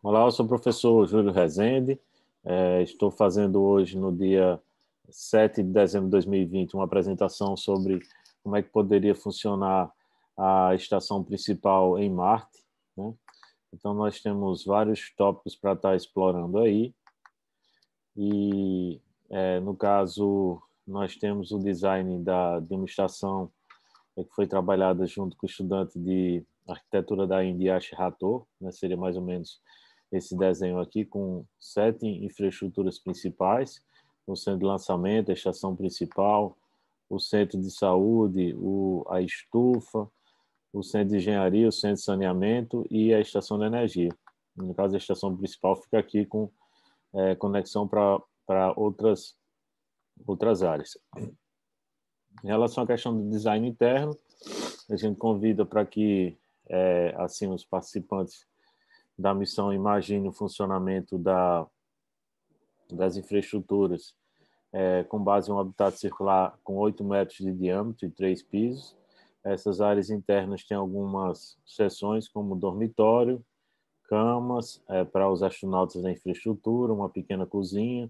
Olá, eu sou o professor Júlio Rezende. É, estou fazendo hoje, no dia 7 de dezembro de 2020, uma apresentação sobre como é que poderia funcionar a estação principal em Marte. Né? Então, nós temos vários tópicos para estar explorando aí. E, é, no caso, nós temos o design da, de uma estação que foi trabalhada junto com o estudante de arquitetura da India Rator, né? seria mais ou menos esse desenho aqui com sete infraestruturas principais, o centro de lançamento, a estação principal, o centro de saúde, o, a estufa, o centro de engenharia, o centro de saneamento e a estação de energia. No caso, a estação principal fica aqui com é, conexão para outras, outras áreas. Em relação à questão do design interno, a gente convida para que é, assim os participantes da missão imagine o funcionamento da, das infraestruturas é, com base em um habitat circular com 8 metros de diâmetro e três pisos. Essas áreas internas têm algumas seções, como dormitório, camas é, para os astronautas da infraestrutura, uma pequena cozinha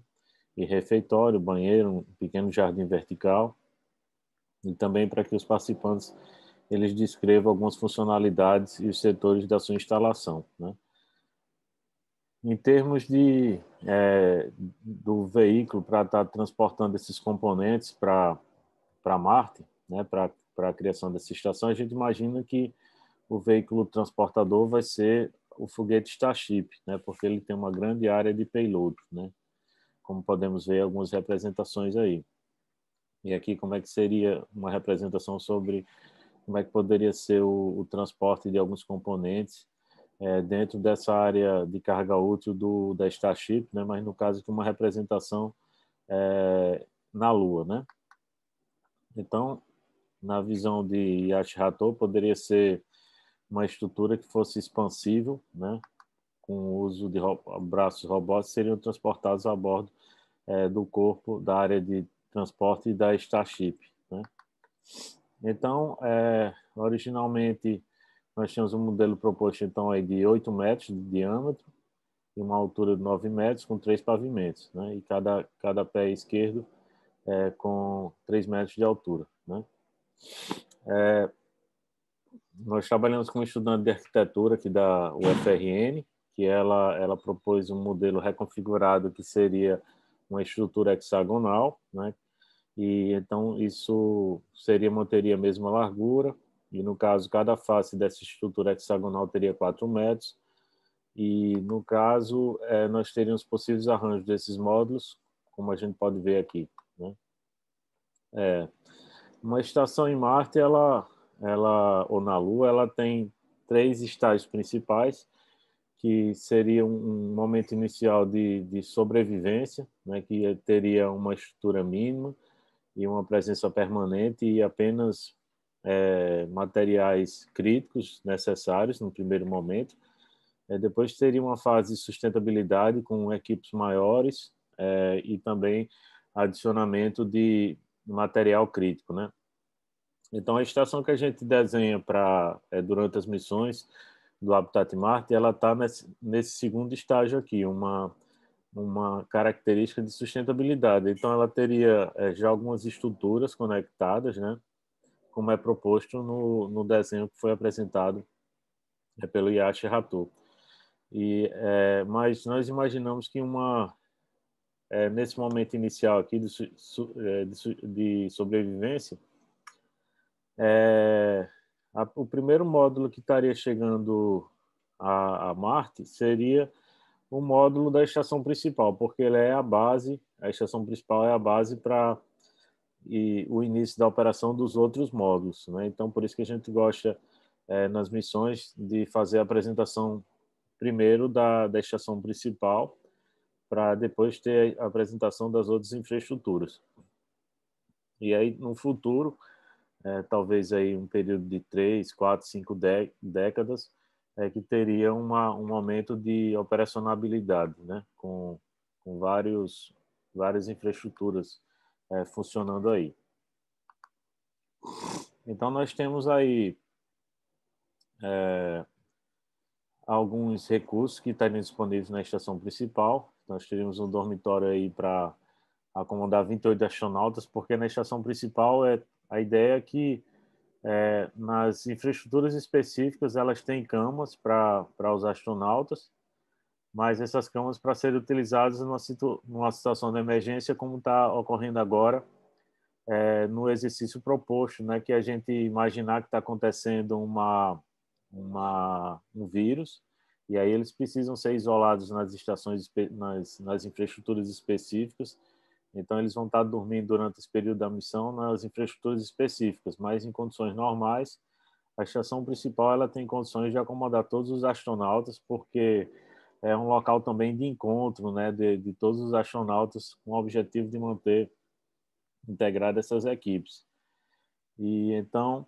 e refeitório, banheiro, um pequeno jardim vertical. E também para que os participantes eles descrevam algumas funcionalidades e os setores da sua instalação. Né? Em termos de, é, do veículo para estar tá transportando esses componentes para Marte, né, para a criação dessa estação, a gente imagina que o veículo transportador vai ser o foguete Starship, né, porque ele tem uma grande área de payload, né, como podemos ver algumas representações aí. E aqui como é que seria uma representação sobre como é que poderia ser o, o transporte de alguns componentes é, dentro dessa área de carga útil do, da Starship, né? mas no caso de uma representação é, na Lua. Né? Então, na visão de Yashihato, poderia ser uma estrutura que fosse expansível, né? com o uso de ro braços robóticos, seriam transportados a bordo é, do corpo da área de transporte da Starship. Né? Então, é, originalmente nós tínhamos um modelo proposto, então, aí de 8 metros de diâmetro e uma altura de 9 metros com três pavimentos, né? E cada, cada pé esquerdo é, com 3 metros de altura, né? É, nós trabalhamos com um estudante de arquitetura aqui da UFRN, que ela, ela propôs um modelo reconfigurado que seria uma estrutura hexagonal, né? E então isso seria manteria a mesma largura, e, no caso, cada face dessa estrutura hexagonal teria 4 metros. E, no caso, é, nós teríamos possíveis arranjos desses módulos, como a gente pode ver aqui. Né? É, uma estação em Marte, ela, ela, ou na Lua, ela tem três estágios principais, que seria um momento inicial de, de sobrevivência, né, que teria uma estrutura mínima e uma presença permanente e apenas é, materiais críticos necessários no primeiro momento. É, depois teria uma fase de sustentabilidade com equipes maiores é, e também adicionamento de material crítico, né? Então a estação que a gente desenha para é, durante as missões do Habitat Marte, ela está nesse, nesse segundo estágio aqui, uma uma característica de sustentabilidade. Então ela teria é, já algumas estruturas conectadas, né? como é proposto no, no desenho que foi apresentado é pelo Yashi Ratou. E, é, mas nós imaginamos que uma é, nesse momento inicial aqui de, é, de, de sobrevivência, é, a, o primeiro módulo que estaria chegando a, a, Marte seria o módulo da estação principal, porque ele é a base, a estação principal é a base para e o início da operação dos outros módulos. Né? Então, por isso que a gente gosta, é, nas missões, de fazer a apresentação primeiro da, da estação principal, para depois ter a apresentação das outras infraestruturas. E aí, no futuro, é, talvez aí um período de três, quatro, cinco décadas, é que teria uma, um aumento de operacionalidade, né? com, com vários, várias infraestruturas é, funcionando aí. Então, nós temos aí é, alguns recursos que estariam disponíveis na estação principal. Nós teríamos um dormitório aí para acomodar 28 astronautas, porque na estação principal é a ideia é que é, nas infraestruturas específicas elas têm camas para os astronautas mas essas camas para serem utilizadas numa, situ numa situação de emergência como está ocorrendo agora, é, no exercício proposto, né, que a gente imaginar que está acontecendo uma, uma, um vírus, e aí eles precisam ser isolados nas estações, nas, nas infraestruturas específicas, então eles vão estar tá dormindo durante esse período da missão nas infraestruturas específicas, mas em condições normais, a estação principal ela tem condições de acomodar todos os astronautas, porque é um local também de encontro né, de, de todos os astronautas com o objetivo de manter integradas essas equipes. E então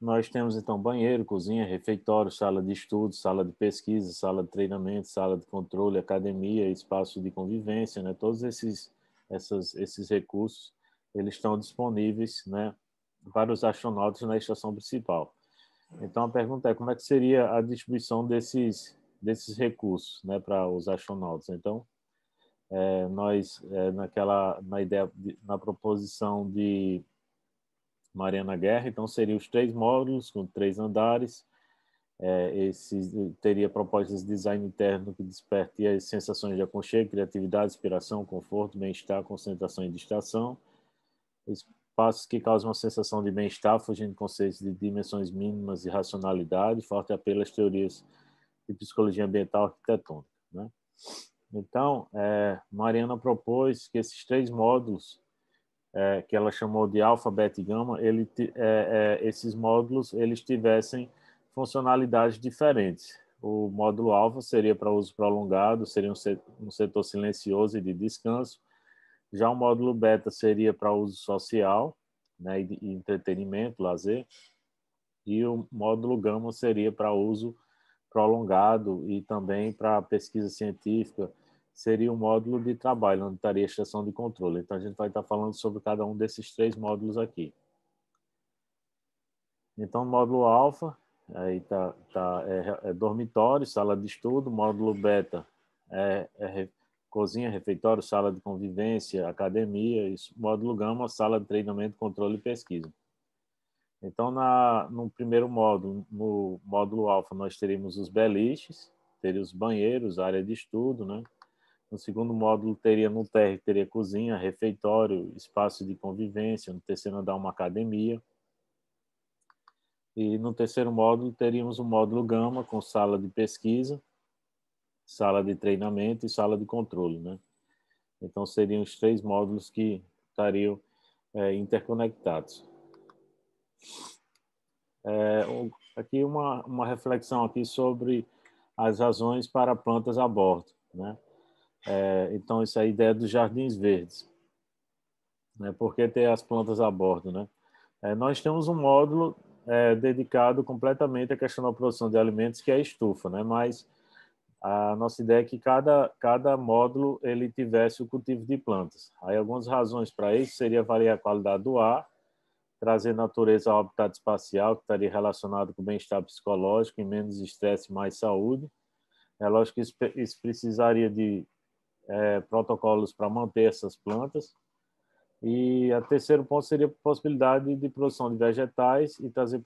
nós temos então banheiro, cozinha, refeitório, sala de estudo, sala de pesquisa, sala de treinamento, sala de controle, academia, espaço de convivência, né? Todos esses essas, esses recursos eles estão disponíveis, né, para os astronautas na estação principal. Então a pergunta é como é que seria a distribuição desses desses recursos né, para os astronautas. Então, é, nós, é, naquela, na ideia, de, na proposição de Mariana Guerra, então seriam os três módulos com três andares, é, esse, teria propostas de design interno que desperte as sensações de aconchego, criatividade, inspiração, conforto, bem-estar, concentração e distração. Espaços que causam uma sensação de bem-estar, fugindo de conceitos de dimensões mínimas e racionalidade, forte apelo às teorias de psicologia ambiental arquitetônica. Né? Então, é, Mariana propôs que esses três módulos, é, que ela chamou de alfa, beta e gama, ele, é, é, esses módulos eles tivessem funcionalidades diferentes. O módulo alfa seria para uso prolongado, seria um setor, um setor silencioso e de descanso. Já o módulo beta seria para uso social né, e entretenimento, lazer. E o módulo gama seria para uso prolongado e também para pesquisa científica seria o um módulo de trabalho, onde estaria a estação de controle. Então, a gente vai estar falando sobre cada um desses três módulos aqui. Então, módulo alfa, aí tá, tá, é, é dormitório, sala de estudo, módulo beta é, é, cozinha, refeitório, sala de convivência, academia, isso, módulo gama, sala de treinamento, controle e pesquisa. Então, na, no primeiro módulo, no módulo alfa, nós teríamos os beliches, teria os banheiros, área de estudo, né? No segundo módulo teria no térreo, teria cozinha, refeitório, espaço de convivência, no terceiro andar uma academia. E no terceiro módulo teríamos o módulo gama com sala de pesquisa, sala de treinamento e sala de controle, né? Então seriam os três módulos que estariam é, interconectados. É, aqui uma, uma reflexão aqui sobre as razões para plantas bordo né? É, então essa é a ideia dos jardins verdes, né? Por que ter as plantas bordo né? É, nós temos um módulo é, dedicado completamente à questão da produção de alimentos que é a estufa, né? Mas a nossa ideia é que cada cada módulo ele tivesse o cultivo de plantas. Aí algumas razões para isso seria variar a qualidade do ar trazer natureza ao habitat espacial, que estaria relacionado com bem-estar psicológico e menos estresse, mais saúde. É lógico que isso, isso precisaria de é, protocolos para manter essas plantas. E o terceiro ponto seria a possibilidade de produção de vegetais e trazer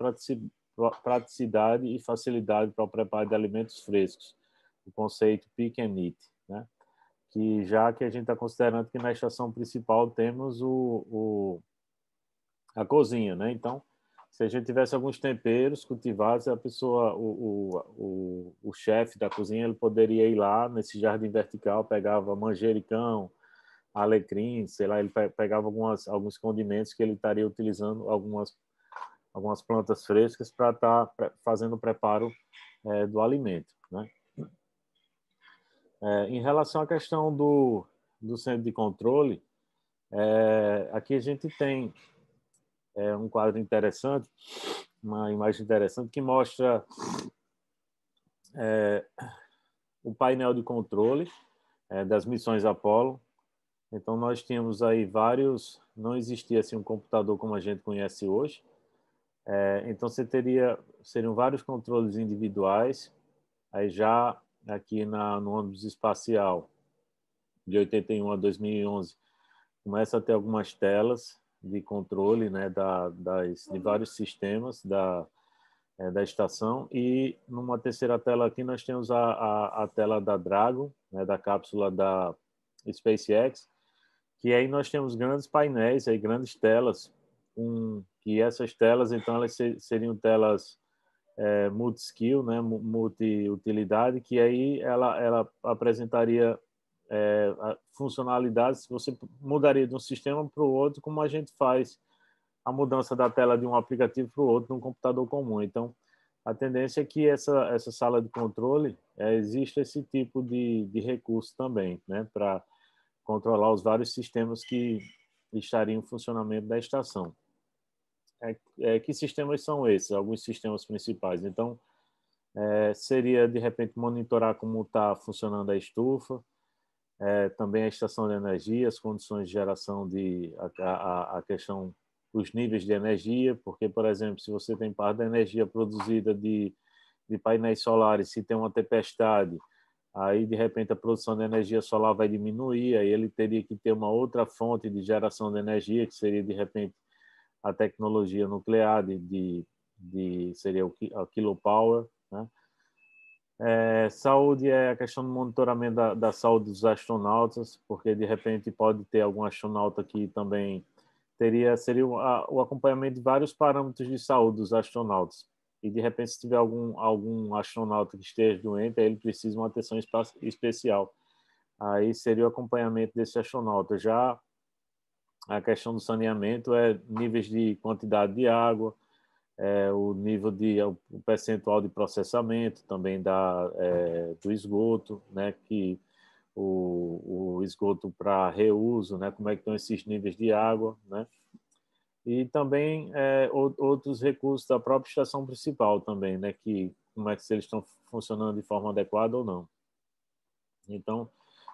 praticidade e facilidade para o preparo de alimentos frescos, o conceito pick and eat, né? que já que a gente está considerando que na estação principal temos o, o a cozinha, né? Então, se a gente tivesse alguns temperos cultivados, a pessoa, o, o, o, o chefe da cozinha, ele poderia ir lá nesse jardim vertical, pegava manjericão, alecrim, sei lá, ele pegava algumas, alguns condimentos que ele estaria utilizando, algumas, algumas plantas frescas para estar tá fazendo o preparo é, do alimento. Né? É, em relação à questão do, do centro de controle, é, aqui a gente tem é um quadro interessante, uma imagem interessante que mostra é, o painel de controle é, das missões Apollo. Então nós tínhamos aí vários, não existia assim um computador como a gente conhece hoje. É, então você teria, seriam vários controles individuais. Aí já aqui na, no ônibus espacial de 81 a 2011 começa a ter algumas telas de controle né, da, das, de vários sistemas da, é, da estação. E numa terceira tela aqui nós temos a, a, a tela da Dragon, né, da cápsula da SpaceX, que aí nós temos grandes painéis, aí, grandes telas, um, que essas telas, então, elas seriam telas é, multi-skill, né, multi-utilidade, que aí ela, ela apresentaria é, funcionalidades se você mudaria de um sistema para o outro, como a gente faz a mudança da tela de um aplicativo para o outro num computador comum. Então, a tendência é que essa, essa sala de controle é, exista esse tipo de, de recurso também, né, para controlar os vários sistemas que estariam em funcionamento da estação. É, é, que sistemas são esses? Alguns sistemas principais. Então, é, seria de repente monitorar como está funcionando a estufa, é, também a estação de energia, as condições de geração de a, a, a, questão os níveis de energia, porque por exemplo, se você tem parte da energia produzida de, de painéis solares, se tem uma tempestade, aí de repente a produção de energia solar vai diminuir, aí ele teria que ter uma outra fonte de geração de energia, que seria de repente a tecnologia nuclear de, de, de seria o, o kilopower, né? É, saúde é a questão do monitoramento da, da, saúde dos astronautas, porque de repente pode ter algum astronauta que também teria seria o, a, o acompanhamento de vários parâmetros de saúde dos astronautas. E de repente, se tiver algum algum astronauta que esteja doente, aí ele precisa de uma atenção especial. Aí seria o acompanhamento desse astronauta. Já a questão do saneamento é níveis de quantidade de água, é, o nível de o percentual de processamento também da é, do esgoto, né, que o, o esgoto para reuso, né, como é que estão esses níveis de água, né, e também é, outros recursos da própria estação principal também, né, que como é que se eles estão funcionando de forma adequada ou não. Então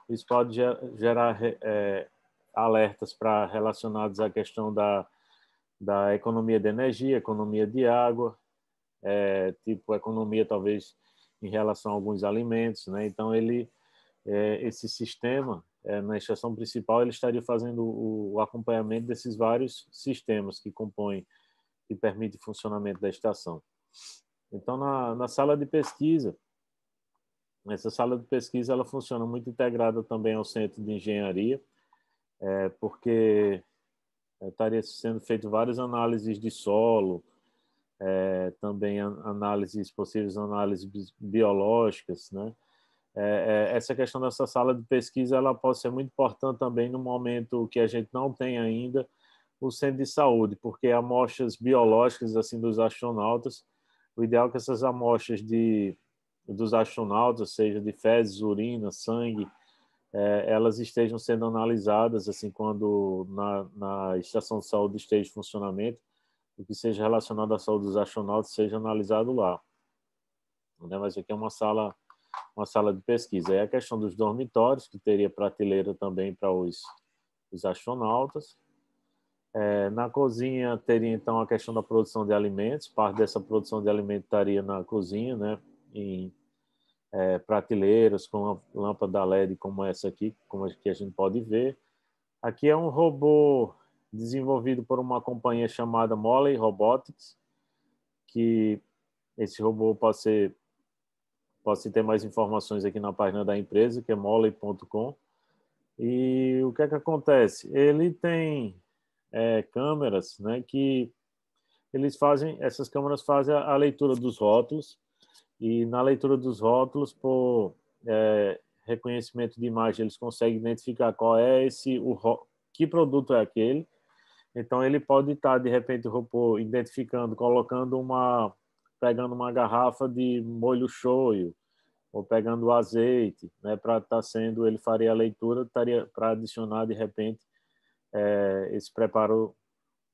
isso pode gerar é, alertas para relacionados à questão da da economia de energia, economia de água, é, tipo economia talvez em relação a alguns alimentos, né? Então ele é, esse sistema é, na estação principal ele estaria fazendo o, o, acompanhamento desses vários sistemas que compõem que permite o funcionamento da estação. Então na, na sala de pesquisa essa sala de pesquisa ela funciona muito integrada também ao centro de engenharia, é, porque é, estaria sendo feito várias análises de solo, é, também análises possíveis análises biológicas, né? É, é, essa questão dessa sala de pesquisa ela pode ser muito importante também no momento que a gente não tem ainda o centro de saúde, porque amostras biológicas assim dos astronautas, o ideal é que essas amostras de dos astronautas, seja de fezes, urina, sangue, é, elas estejam sendo analisadas assim quando na, na estação de saúde esteja em funcionamento, o que seja relacionado à saúde dos astronautas seja analisado lá. Né? Mas aqui é uma sala uma sala de pesquisa. É a questão dos dormitórios, que teria prateleira também para os, os astronautas. É, na cozinha teria então a questão da produção de alimentos, parte dessa produção de alimentos estaria na cozinha, né, em é, prateleiras com lâmpada LED como essa aqui, como que a gente pode ver. Aqui é um robô desenvolvido por uma companhia chamada Molley Robotics, que esse robô pode ser pode ter mais informações aqui na página da empresa, que é molley.com. E o que é que acontece? Ele tem é, câmeras, né, que eles fazem, essas câmeras fazem a, a leitura dos rótulos e na leitura dos rótulos, por é, reconhecimento de imagem, eles conseguem identificar qual é esse, o, que produto é aquele. Então ele pode estar de repente o robô identificando, colocando uma, pegando uma garrafa de molho shoyu ou pegando o azeite, né, para estar tá sendo ele faria a leitura, estaria para adicionar de repente é, esse preparo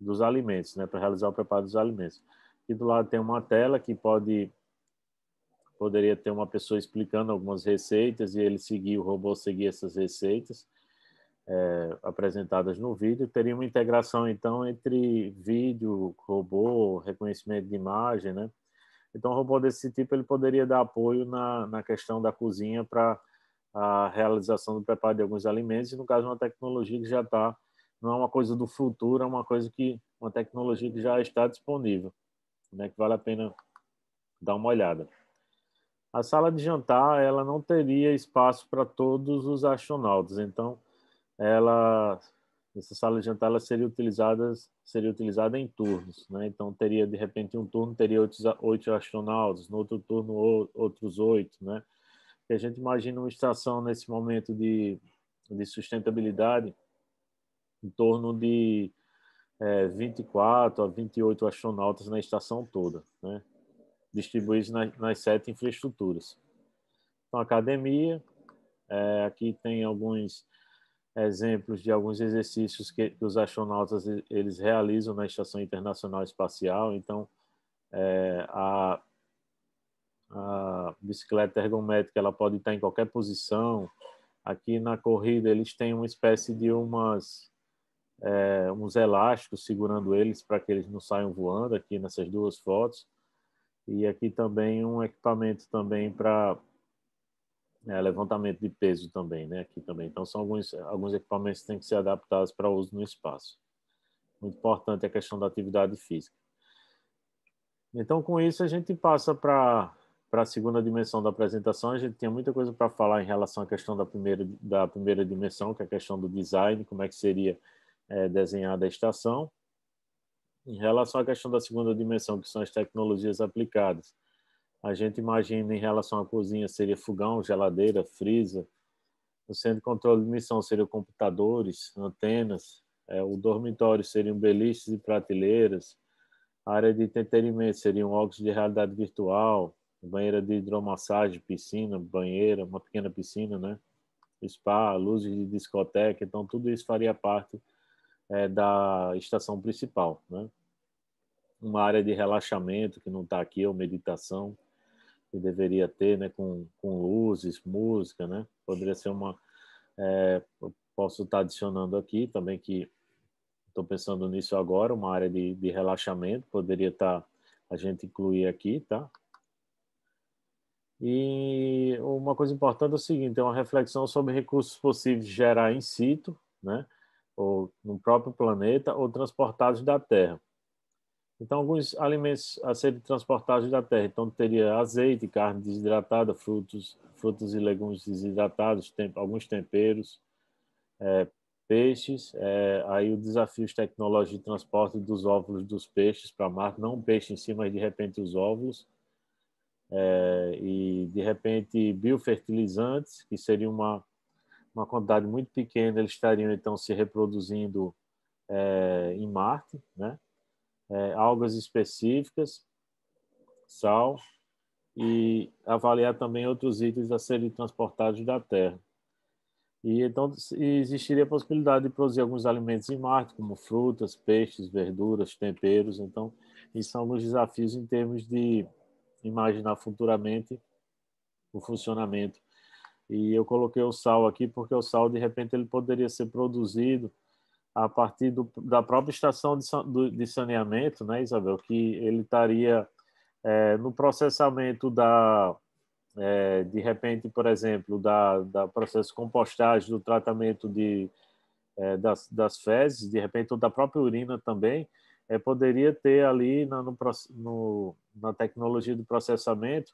dos alimentos, né, para realizar o preparo dos alimentos. E do lado tem uma tela que pode poderia ter uma pessoa explicando algumas receitas e ele seguir, o robô seguir essas receitas é, apresentadas no vídeo. Teria uma integração, então, entre vídeo, robô, reconhecimento de imagem, né? Então, um robô desse tipo ele poderia dar apoio na, na questão da cozinha para a realização do preparo de alguns alimentos, e no caso, uma tecnologia que já está, não é uma coisa do futuro, é uma coisa que, uma tecnologia que já está disponível, né, que vale a pena dar uma olhada a sala de jantar ela não teria espaço para todos os astronautas. Então, ela essa sala de jantar ela seria utilizada seria utilizada em turnos, né? Então teria de repente um turno teria oito, oito astronautas, no outro turno outros oito, né? Que a gente imagina uma estação nesse momento de, de sustentabilidade em torno de é, 24 a 28 astronautas na estação toda, né? distribuídos nas, nas sete infraestruturas. Então, academia, é, aqui tem alguns exemplos de alguns exercícios que, que, os astronautas eles realizam na Estação Internacional Espacial. Então, é, a, a, bicicleta ergométrica ela pode estar em qualquer posição. Aqui na corrida eles têm uma espécie de umas é, uns elásticos segurando eles para que eles não saiam voando aqui nessas duas fotos e aqui também um equipamento também para é, né, levantamento de peso também, né? Aqui também. Então são alguns alguns equipamentos que têm que ser adaptados para uso no espaço. Muito importante a questão da atividade física. Então com isso a gente passa para para a segunda dimensão da apresentação, a gente tinha muita coisa para falar em relação à questão da primeira, da primeira dimensão, que é a questão do design, como é que seria é, desenhada a estação. Em relação à questão da segunda dimensão, que são as tecnologias aplicadas, a gente imagina em relação à cozinha seria fogão, geladeira, freezer. o centro de controle de missão seriam computadores, antenas. É, o dormitório seriam beliches e prateleiras. A área de entretenimento seriam óculos de realidade virtual, banheira de hidromassagem, piscina, banheira, uma pequena piscina, né? Spa, luzes de discoteca. Então, tudo isso faria parte é, da estação principal, né? uma área de relaxamento que não está aqui, ou meditação, que deveria ter, né, com, com luzes, música, né? Poderia ser uma. É, posso estar tá adicionando aqui também que estou pensando nisso agora, uma área de, de relaxamento, poderia estar tá, a gente incluir aqui, tá? E uma coisa importante é o seguinte, é uma reflexão sobre recursos possíveis de gerar in situ, né? ou no próprio planeta, ou transportados da Terra. Então, alguns alimentos a serem transportados da terra. Então, teria azeite, carne desidratada, frutos, frutos e legumes desidratados, tem, alguns temperos, é, peixes. É, aí, o desafio de tecnologia de transporte dos óvulos dos peixes para mar, não o peixe em si, mas de repente os óvulos. É, e, de repente, biofertilizantes, que seria uma, uma quantidade muito pequena, eles estariam então se reproduzindo é, em Marte, né? é, algas específicas, sal, e avaliar também outros itens a serem transportados da Terra. E então existiria a possibilidade de produzir alguns alimentos em Marte, como frutas, peixes, verduras, temperos. Então, isso são os desafios em termos de imaginar futuramente o funcionamento. E eu coloquei o sal aqui porque o sal de repente ele poderia ser produzido a partir do, da própria estação de, saneamento, né, Isabel, que ele estaria é, no processamento da, é, de repente, por exemplo, da, da processo compostagem, do tratamento de, é, das, das fezes, de repente, ou da própria urina também, é, poderia ter ali na, no, no, na tecnologia do processamento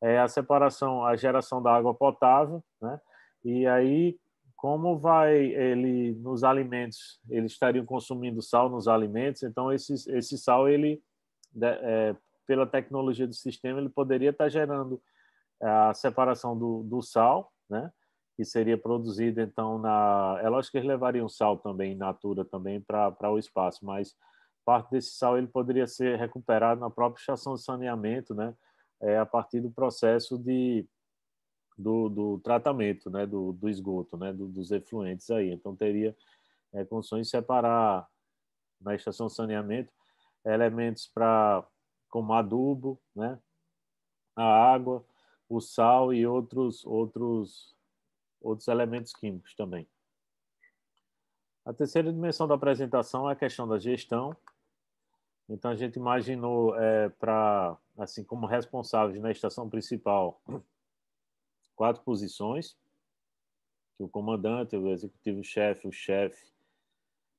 é, a separação, a geração da água potável, né, e aí como vai ele nos alimentos? Eles estariam consumindo sal nos alimentos, então esse, esse sal, ele, né, é, pela tecnologia do sistema, ele poderia estar gerando é, a separação do, do sal, né? que seria produzido então na. É lógico que eles levariam sal também, natura também, para o espaço, mas parte desse sal ele poderia ser recuperado na própria estação de saneamento, né? É, a partir do processo de do, do tratamento, né, do, do esgoto, né, do, dos efluentes aí. Então teria é, condições de separar na estação de saneamento elementos para como adubo, né, a água, o sal e outros outros outros elementos químicos também. A terceira dimensão da apresentação é a questão da gestão. Então a gente imaginou é, para assim como responsáveis na estação principal quatro posições, que o comandante, o executivo-chefe, o chefe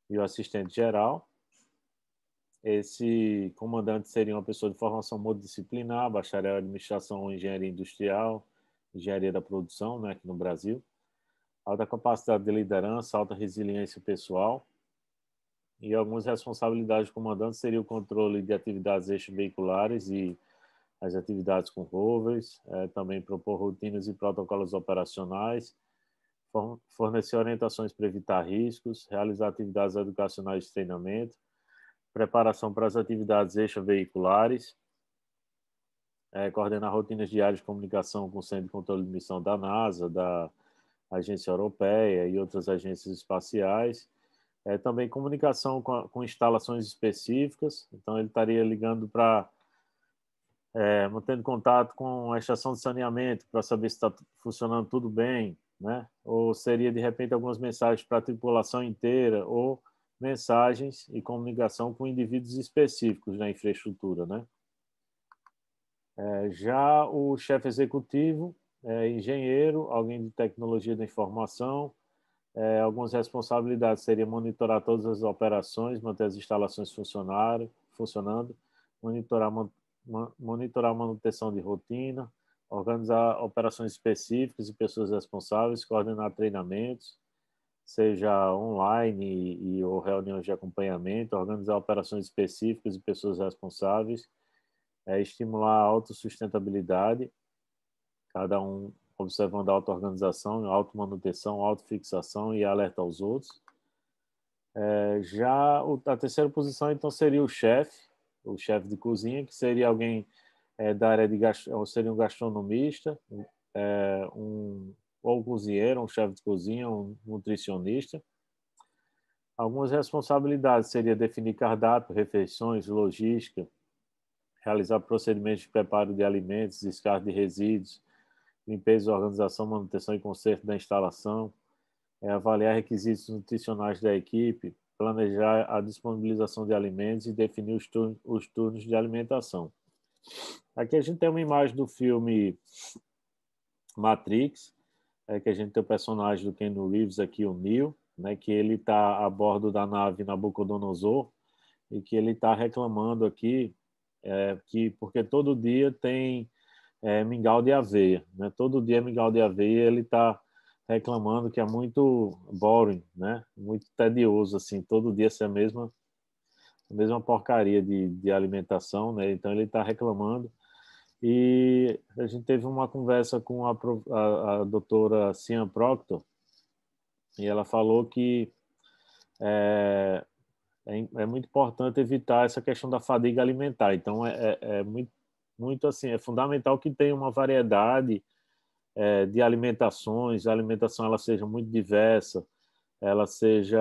e o assistente geral. Esse comandante seria uma pessoa de formação multidisciplinar, bacharel em administração ou engenharia industrial, engenharia da produção, né, aqui no Brasil. Alta capacidade de liderança, alta resiliência pessoal. E algumas responsabilidades do comandante seria o controle de atividades extraveiculares e as atividades com rovers, é, também propor rotinas e protocolos operacionais, fornecer orientações para evitar riscos, realizar atividades educacionais de treinamento, preparação para as atividades extraveiculares, é, coordenar rotinas diárias de comunicação com o Centro de Controle de Missão da NASA, da Agência Europeia e outras agências espaciais, é, também comunicação com, com instalações específicas, então ele estaria ligando para é, mantendo contato com a estação de saneamento para saber se está funcionando tudo bem, né? Ou seria de repente algumas mensagens para a tripulação inteira ou mensagens e comunicação com indivíduos específicos na infraestrutura, né? É, já o chefe executivo é engenheiro, alguém de tecnologia da informação, é, algumas responsabilidades seria monitorar todas as operações, manter as instalações funcionando, funcionando monitorar monitorar a manutenção de rotina, organizar operações específicas e pessoas responsáveis, coordenar treinamentos, seja online e, e, ou reuniões de acompanhamento, organizar operações específicas e pessoas responsáveis, é, estimular a autossustentabilidade, cada um observando a auto-organização, auto-manutenção, auto-fixação e alerta aos outros. É, já o, a terceira posição, então, seria o chefe, o chefe de cozinha, que seria alguém é, da área de gastro, seria um gastronomista, é, um, ou um cozinheiro, um chefe de cozinha, um nutricionista. Algumas responsabilidades seria definir cardápio, refeições, logística, realizar procedimentos de preparo de alimentos, descarte de resíduos, limpeza, organização, manutenção e conserto da instalação, é, avaliar requisitos nutricionais da equipe, planejar a disponibilização de alimentos e definir os turnos, os turnos de alimentação. Aqui a gente tem uma imagem do filme Matrix, é, que a gente tem o personagem do Keanu Reeves aqui, o Neo, né, que ele está a bordo da nave Nabucodonosor e que ele está reclamando aqui é, que porque todo dia tem é, mingau de aveia, né? todo dia é mingau de aveia, ele está reclamando que é muito boring, né? Muito tedioso assim, todo dia ser a mesma a mesma porcaria de, de alimentação, né? Então ele está reclamando e a gente teve uma conversa com a, a, a doutora Cian Proctor e ela falou que é, é, é, muito importante evitar essa questão da fadiga alimentar. Então é, é, é muito muito assim é fundamental que tenha uma variedade é, de alimentações, a alimentação ela seja muito diversa, ela seja,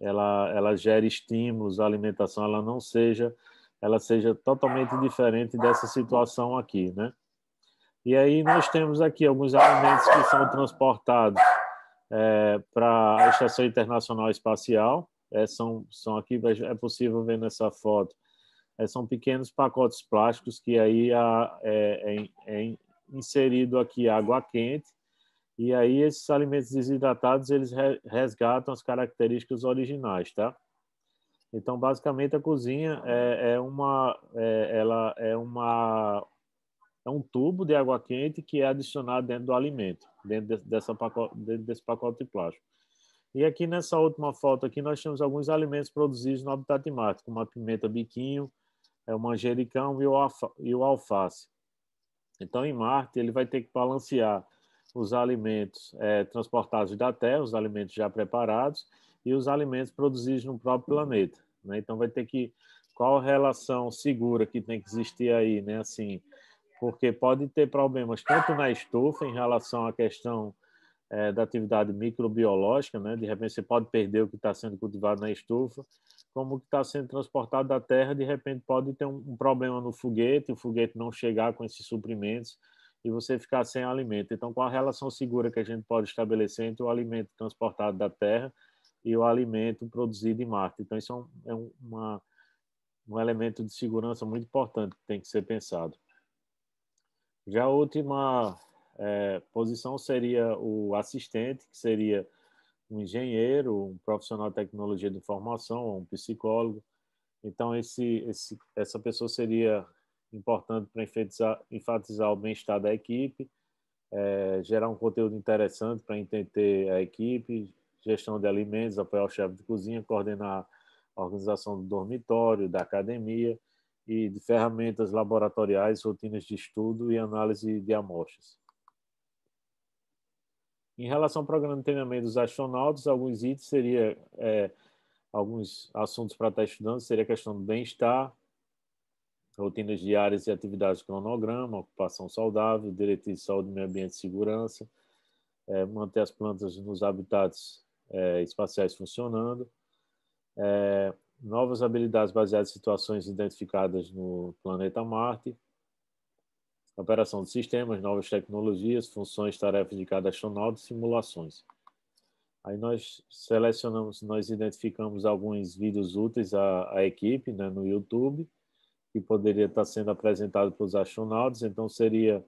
ela, ela gere estímulos, a alimentação ela não seja, ela seja totalmente diferente dessa situação aqui, né? E aí nós temos aqui alguns alimentos que são transportados é, para a Estação Internacional Espacial. É, são, são aqui, é possível ver nessa foto, é, são pequenos pacotes plásticos que aí a, é, é, é inserido aqui água quente, e aí esses alimentos desidratados eles resgatam as características originais, tá? Então, basicamente, a cozinha é, é uma, é, ela é uma, é um tubo de água quente que é adicionado dentro do alimento, dentro, de, dessa pacote, dentro desse pacote de plástico. E aqui nessa última foto aqui nós temos alguns alimentos produzidos no habitat de mate, como a pimenta biquinho, é o manjericão e o, alfa, e o alface. Então, em Marte, ele vai ter que balancear os alimentos é, transportados da Terra, os alimentos já preparados, e os alimentos produzidos no próprio planeta. Né? Então, vai ter que. Qual a relação segura que tem que existir aí, né? Assim, porque pode ter problemas tanto na estufa, em relação à questão é, da atividade microbiológica, né? De repente, você pode perder o que está sendo cultivado na estufa como que está sendo transportado da terra, de repente pode ter um, um, problema no foguete, o foguete não chegar com esses suprimentos e você ficar sem alimento. Então, qual a relação segura que a gente pode estabelecer entre o alimento transportado da terra e o alimento produzido em Marte? Então, isso é um, é uma, um elemento de segurança muito importante que tem que ser pensado. Já a última é, posição seria o assistente, que seria um engenheiro, um profissional de tecnologia de informação, um psicólogo. Então, esse, esse, essa pessoa seria importante para enfatizar, enfatizar o bem-estar da equipe, é, gerar um conteúdo interessante para entender a equipe, gestão de alimentos, apoiar o chefe de cozinha, coordenar a organização do dormitório, da academia e de ferramentas laboratoriais, rotinas de estudo e análise de amostras. Em relação ao programa de treinamento dos astronautas, alguns itens seria é, alguns assuntos para estar tá estudando seria a questão do bem-estar, rotinas diárias e atividades cronograma, ocupação saudável, diretriz de saúde, meio ambiente e segurança, é, manter as plantas nos habitats é, espaciais funcionando, é, novas habilidades baseadas em situações identificadas no planeta Marte, operação de sistemas, novas tecnologias, funções, tarefas de cada astronauta, simulações. Aí nós selecionamos, nós identificamos alguns vídeos úteis à, à equipe né, no YouTube, que poderia estar sendo apresentado para os astronautas. Então, seria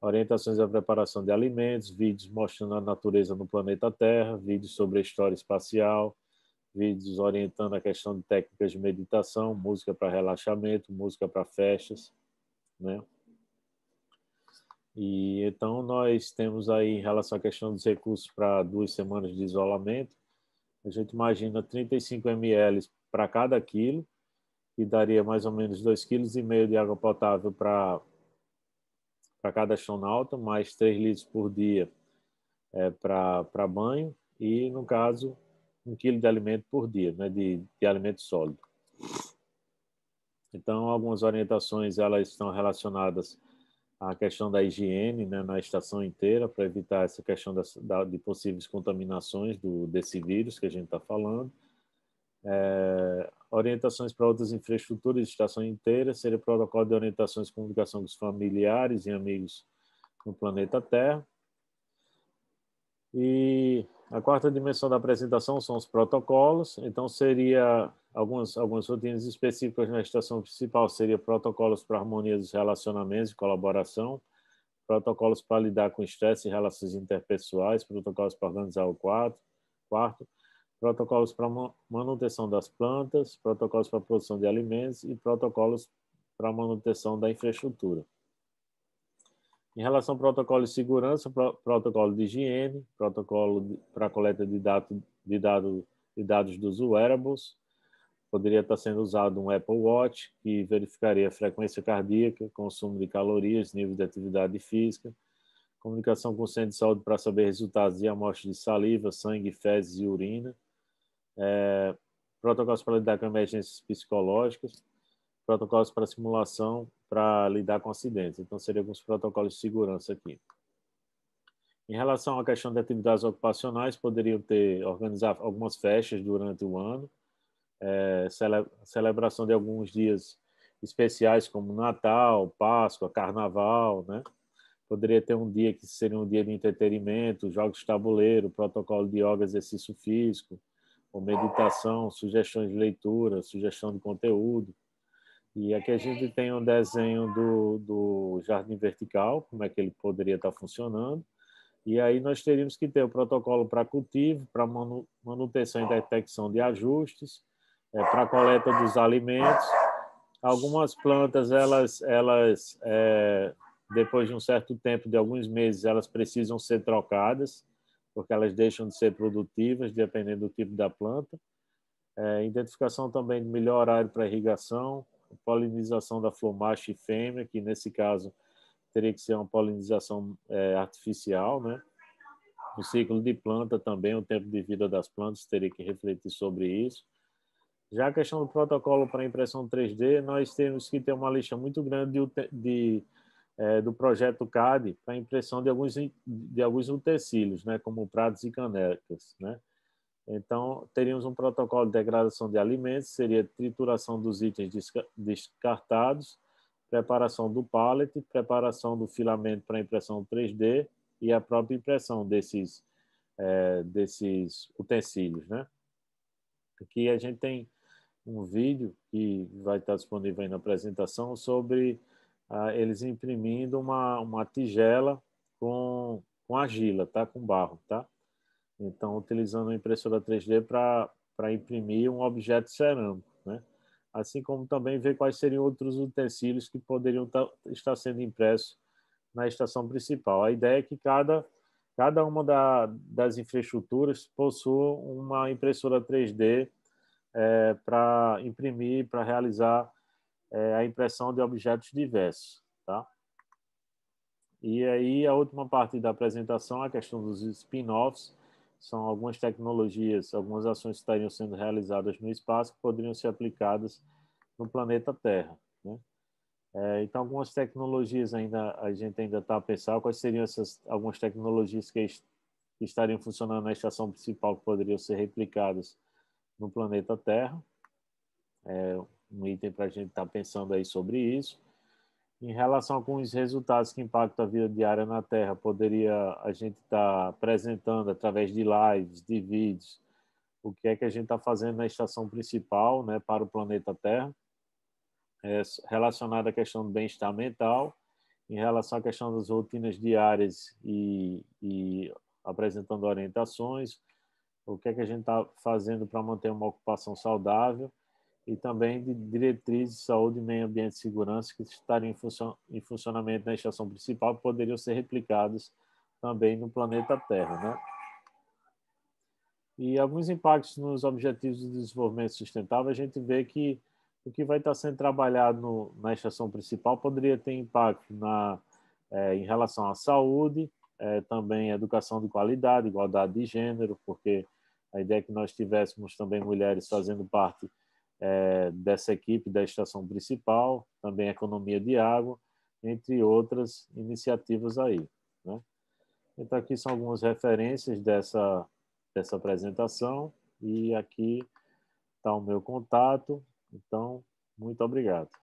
orientações à preparação de alimentos, vídeos mostrando a natureza no planeta Terra, vídeos sobre a história espacial, vídeos orientando a questão de técnicas de meditação, música para relaxamento, música para festas, né? E então nós temos aí em relação à questão dos recursos para duas semanas de isolamento, a gente imagina 35 ml para cada quilo, que daria mais ou menos 2,5 kg de água potável para para cada astronauta, mais 3 litros por dia é, para banho e, no caso, 1 quilo de alimento por dia, né, de, de alimento sólido. Então, algumas orientações elas estão relacionadas a questão da higiene né, na estação inteira para evitar essa questão das, da, de possíveis contaminações do, desse vírus que a gente está falando. É, orientações para outras infraestruturas de estação inteira seria protocolo de orientações de comunicação com os familiares e amigos no planeta Terra. E a quarta dimensão da apresentação são os protocolos, então seria algumas, algumas rotinas específicas na estação principal seria protocolos para harmonia dos relacionamentos e colaboração, protocolos para lidar com estresse e relações interpessoais, protocolos para organizar o quarto, quarto protocolos para manutenção das plantas, protocolos para produção de alimentos e protocolos para manutenção da infraestrutura. Em relação ao protocolo de segurança, protocolo de higiene, protocolo para coleta de, dado, de, dado, de dados dos wearables, poderia estar sendo usado um Apple Watch, que verificaria a frequência cardíaca, consumo de calorias, nível de atividade física, comunicação com o centro de saúde para saber resultados de amostras de saliva, sangue, fezes e urina, é, protocolos para lidar com emergências psicológicas, protocolos para simulação para lidar com acidentes. Então, seriam alguns protocolos de segurança aqui. Em relação à questão de atividades ocupacionais, poderiam ter organizar algumas festas durante o ano, é, cele, celebração de alguns dias especiais como Natal, Páscoa, Carnaval, né? Poderia ter um dia que seria um dia de entretenimento, jogos de tabuleiro, protocolo de yoga, exercício físico, ou meditação, sugestões de leitura, sugestão de conteúdo. E aqui a gente tem um desenho do, do jardim vertical, como é que ele poderia estar funcionando. E aí nós teríamos que ter o protocolo para cultivo, para manutenção e detecção de ajustes, é, para a coleta dos alimentos. Algumas plantas, elas, elas é, depois de um certo tempo, de alguns meses, elas precisam ser trocadas, porque elas deixam de ser produtivas, dependendo do tipo da planta. É, identificação também de melhor horário para irrigação, polinização da e fêmea, que nesse caso teria que ser uma polinização é, artificial, né? O ciclo de planta também, o tempo de vida das plantas, teria que refletir sobre isso. Já a questão do protocolo para impressão 3D, nós temos que ter uma lista muito grande de, de é, do projeto CAD para impressão de alguns, de alguns utensílios, né, como pratos e canecas. Né? Então, teríamos um protocolo de degradação de alimentos, seria trituração dos itens descartados, preparação do pallet, preparação do filamento para impressão 3D e a própria impressão desses, é, desses utensílios. Né? Aqui a gente tem um vídeo que vai estar disponível aí na apresentação sobre ah, eles imprimindo uma, uma tigela com, com argila, tá? com barro. Tá? Então, utilizando a impressora 3D para imprimir um objeto cerâmico. Né? Assim como também ver quais seriam outros utensílios que poderiam tá, estar sendo impressos na estação principal. A ideia é que cada, cada uma da, das infraestruturas possua uma impressora 3D é, para imprimir, para realizar é, a impressão de objetos diversos. Tá? E aí a última parte da apresentação é a questão dos spin-offs. São algumas tecnologias, algumas ações que estariam sendo realizadas no espaço que poderiam ser aplicadas no planeta Terra. Né? É, então, algumas tecnologias ainda a gente ainda está a pensar quais seriam essas algumas tecnologias que, est que estariam funcionando na estação principal que poderiam ser replicadas no planeta Terra. É um item para a gente estar tá pensando aí sobre isso. Em relação a alguns resultados que impactam a vida diária na Terra, poderia a gente estar tá apresentando através de lives, de vídeos, o que é que a gente está fazendo na estação principal né, para o planeta Terra, é, relacionado à questão do bem-estar mental, em relação à questão das rotinas diárias e, e apresentando orientações, o que é que a gente está fazendo para manter uma ocupação saudável e também de diretrizes de saúde, meio ambiente e segurança que estariam em, em funcionamento na estação principal poderiam ser replicados também no planeta Terra, né? E alguns impactos nos objetivos de desenvolvimento sustentável, a gente vê que o que vai estar tá sendo trabalhado no, na estação principal poderia ter impacto na, é, em relação à saúde, é, também educação de qualidade, igualdade de gênero, porque a ideia é que nós tivéssemos também mulheres fazendo parte é, dessa equipe da estação principal, também economia de água, entre outras iniciativas aí. Né? Então, aqui são algumas referências dessa, dessa apresentação e aqui está o meu contato. Então, muito obrigado.